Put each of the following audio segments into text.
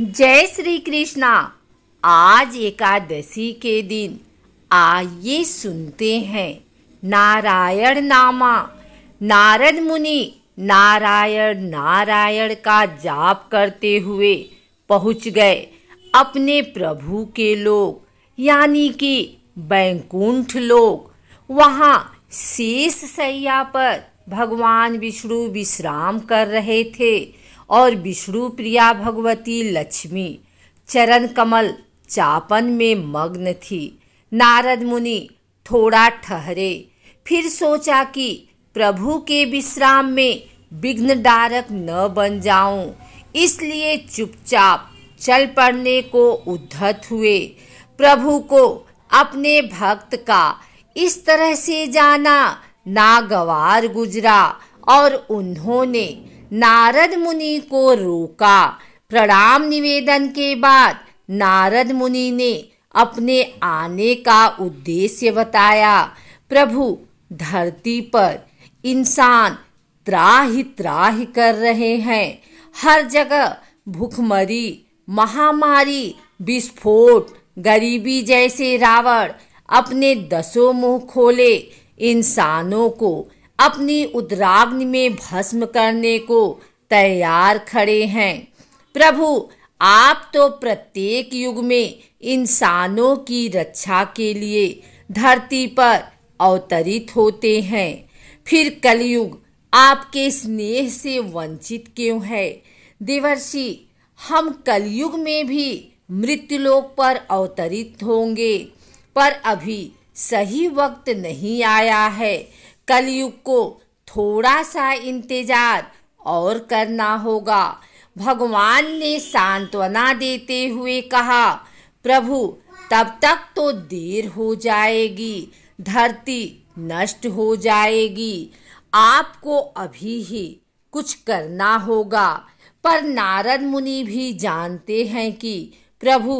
जय श्री कृष्णा आज एकादशी के दिन आइए सुनते हैं नारायण नामा नारद मुनि नारायण नारायण का जाप करते हुए पहुंच गए अपने प्रभु के लोग यानी कि बैकुंठ लोग वहाँ शेष सैया पर भगवान विष्णु विश्राम कर रहे थे और विष्णु प्रिया भगवती लक्ष्मी चरण कमल चापन में मग्न थी नारद मुनि थोड़ा ठहरे फिर सोचा कि प्रभु के विश्राम में विघ्न डारक न बन जाऊं इसलिए चुपचाप चल पड़ने को उद्धत हुए प्रभु को अपने भक्त का इस तरह से जाना नागवार गुजरा और उन्होंने नारद मुनि को रोका प्रणाम निवेदन के बाद नारद मुनि ने अपने आने का उद्देश्य बताया प्रभु धरती पर इंसान त्राह त्राह कर रहे हैं हर जगह भूखमरी महामारी विस्फोट गरीबी जैसे रावण अपने दसों मुंह खोले इंसानों को अपनी उद्राग्नि में भस्म करने को तैयार खड़े हैं प्रभु आप तो प्रत्येक युग में इंसानों की रक्षा के लिए धरती पर अवतरित होते हैं फिर कलयुग आपके स्नेह से वंचित क्यों है देवर्षि हम कलयुग में भी मृत्युलोक पर अवतरित होंगे पर अभी सही वक्त नहीं आया है कलयुग को थोड़ा सा इंतजार और करना होगा भगवान ने सांत्वना देते हुए कहा प्रभु तब तक तो देर हो जाएगी धरती नष्ट हो जाएगी आपको अभी ही कुछ करना होगा पर नारद मुनि भी जानते हैं कि प्रभु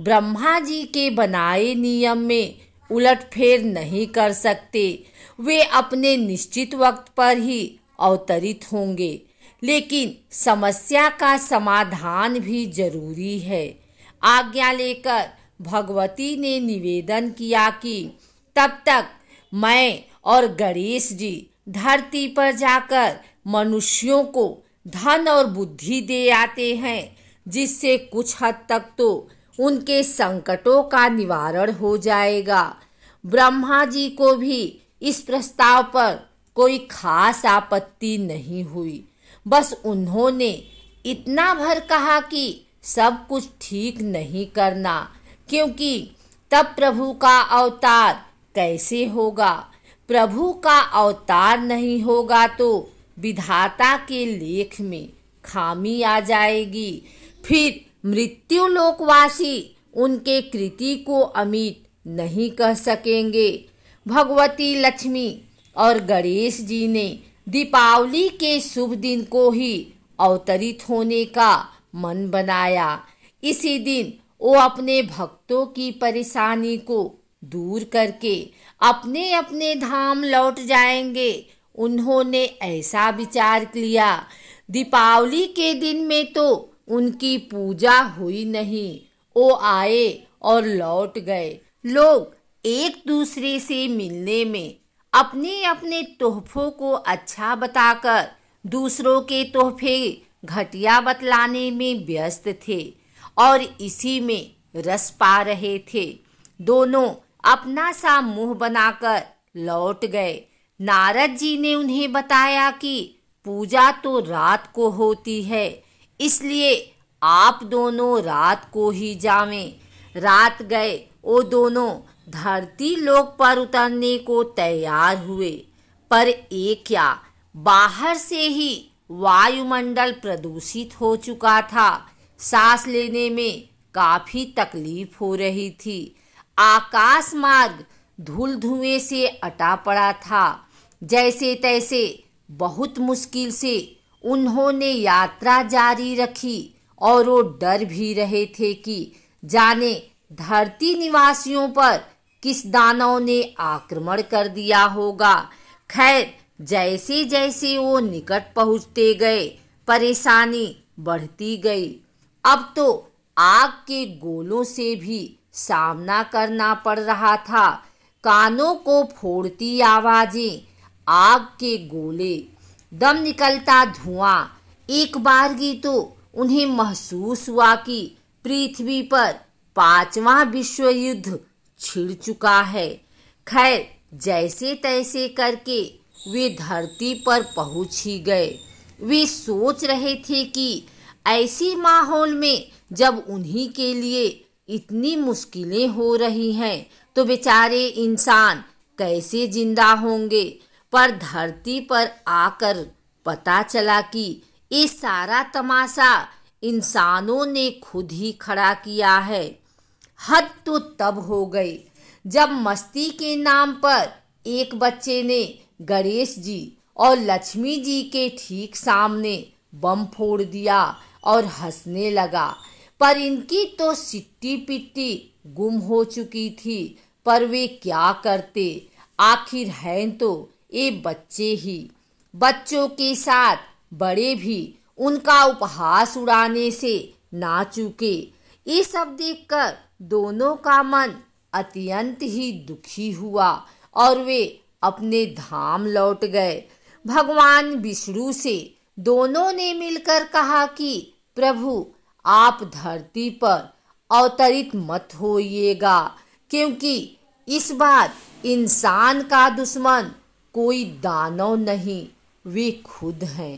ब्रह्मा जी के बनाए नियम में उलट फेर नहीं कर सकते वे अपने निश्चित वक्त पर ही अवतरित होंगे लेकिन समस्या का समाधान भी जरूरी है आज्ञा लेकर भगवती ने निवेदन किया कि तब तक मैं और गणेश जी धरती पर जाकर मनुष्यों को धन और बुद्धि दे आते हैं जिससे कुछ हद तक तो उनके संकटों का निवारण हो जाएगा ब्रह्मा जी को भी इस प्रस्ताव पर कोई खास आपत्ति नहीं हुई बस उन्होंने इतना भर कहा कि सब कुछ ठीक नहीं करना क्योंकि तब प्रभु का अवतार कैसे होगा प्रभु का अवतार नहीं होगा तो विधाता के लेख में खामी आ जाएगी फिर मृत्यु लोकवासी उनके कृति को अमित नहीं कह सकेंगे भगवती लक्ष्मी और गणेश जी ने दीपावली के शुभ दिन को ही अवतरित होने का मन बनाया इसी दिन वो अपने भक्तों की परेशानी को दूर करके अपने अपने धाम लौट जाएंगे उन्होंने ऐसा विचार किया दीपावली के दिन में तो उनकी पूजा हुई नहीं वो आए और लौट गए लोग एक दूसरे से मिलने में अपने अपने तोहफों को अच्छा बताकर दूसरों के तोहफे घटिया बतलाने में व्यस्त थे और इसी में रस पा रहे थे दोनों अपना सा मुंह बनाकर लौट गए नारद जी ने उन्हें बताया कि पूजा तो रात को होती है इसलिए आप दोनों रात को ही जावें रात गए वो दोनों धरती लोक पर उतरने को तैयार हुए पर एक क्या बाहर से ही वायुमंडल प्रदूषित हो चुका था सांस लेने में काफी तकलीफ हो रही थी आकाश मार्ग धूल धुएं से अटा पड़ा था जैसे तैसे बहुत मुश्किल से उन्होंने यात्रा जारी रखी और वो डर भी रहे थे कि जाने धरती निवासियों पर किस दानव ने आक्रमण कर दिया होगा खैर जैसे जैसे वो निकट पहुंचते गए परेशानी बढ़ती गई अब तो आग के गोलों से भी सामना करना पड़ रहा था कानों को फोड़ती आवाजें आग के गोले दम निकलता धुआं एक बारगी तो उन्हें महसूस हुआ कि पृथ्वी पर पांचवा विश्व युद्ध छिड़ चुका है खैर जैसे तैसे करके वे धरती पर पहुंच ही गए वे सोच रहे थे कि ऐसे माहौल में जब उन्हीं के लिए इतनी मुश्किलें हो रही हैं तो बेचारे इंसान कैसे जिंदा होंगे पर धरती पर आकर पता चला कि ये सारा तमाशा इंसानों ने खुद ही खड़ा किया है हद तो तब हो गई जब मस्ती के नाम पर एक बच्चे ने गणेश जी और लक्ष्मी जी के ठीक सामने बम फोड़ दिया और हंसने लगा पर इनकी तो सिट्टी पिट्टी गुम हो चुकी थी पर वे क्या करते आखिर हैं तो ये बच्चे ही बच्चों के साथ बड़े भी उनका उपहास उड़ाने से ना चुके ये सब देखकर दोनों का मन अत्यंत ही दुखी हुआ और वे अपने धाम लौट गए भगवान विष्णु से दोनों ने मिलकर कहा कि प्रभु आप धरती पर अवतरित मत होइएगा क्योंकि इस बार इंसान का दुश्मन कोई दानव नहीं वे खुद हैं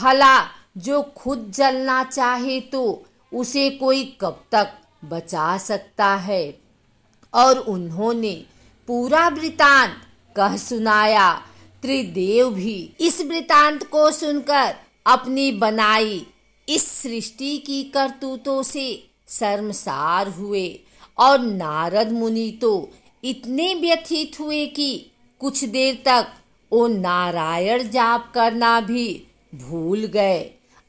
भला जो खुद जलना चाहे तो उसे कोई कब तक बचा सकता है और उन्होंने पूरा वृतांत कह सुनाया त्रिदेव भी इस वृतांत को सुनकर अपनी बनाई इस सृष्टि की करतूतों से शर्मसार हुए और नारद मुनि तो इतने व्यथित हुए कि कुछ देर तक ओ नारायण जाप करना भी भूल गए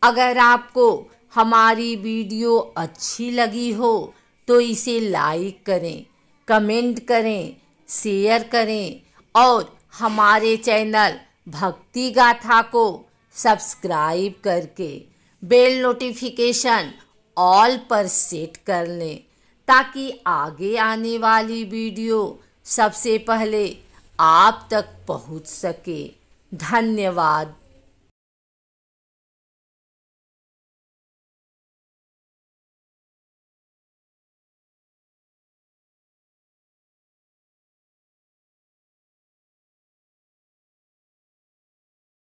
अगर आपको हमारी वीडियो अच्छी लगी हो तो इसे लाइक करें कमेंट करें शेयर करें और हमारे चैनल भक्ति गाथा को सब्सक्राइब करके बेल नोटिफिकेशन ऑल पर सेट कर लें ताकि आगे आने वाली वीडियो सबसे पहले आप तक पहुंच सके धन्यवाद